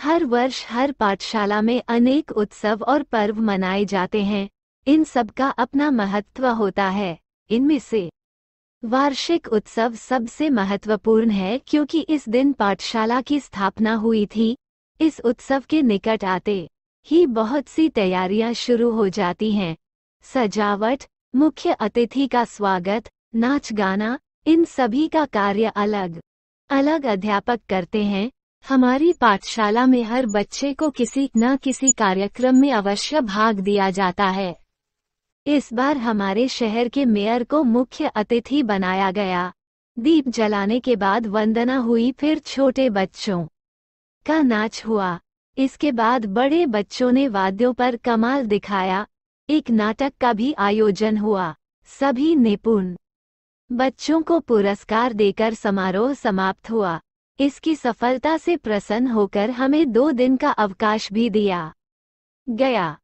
हर वर्ष हर पाठशाला में अनेक उत्सव और पर्व मनाए जाते हैं इन सब का अपना महत्व होता है इनमें से वार्षिक उत्सव सबसे महत्वपूर्ण है क्योंकि इस दिन पाठशाला की स्थापना हुई थी इस उत्सव के निकट आते ही बहुत सी तैयारियां शुरू हो जाती हैं सजावट मुख्य अतिथि का स्वागत नाच गाना इन सभी का कार्य अलग अलग अध्यापक करते हैं हमारी पाठशाला में हर बच्चे को किसी न किसी कार्यक्रम में अवश्य भाग दिया जाता है इस बार हमारे शहर के मेयर को मुख्य अतिथि बनाया गया दीप जलाने के बाद वंदना हुई फिर छोटे बच्चों का नाच हुआ इसके बाद बड़े बच्चों ने वाद्यों पर कमाल दिखाया एक नाटक का भी आयोजन हुआ सभी निपुण बच्चों को पुरस्कार देकर समारोह समाप्त हुआ इसकी सफलता से प्रसन्न होकर हमें दो दिन का अवकाश भी दिया गया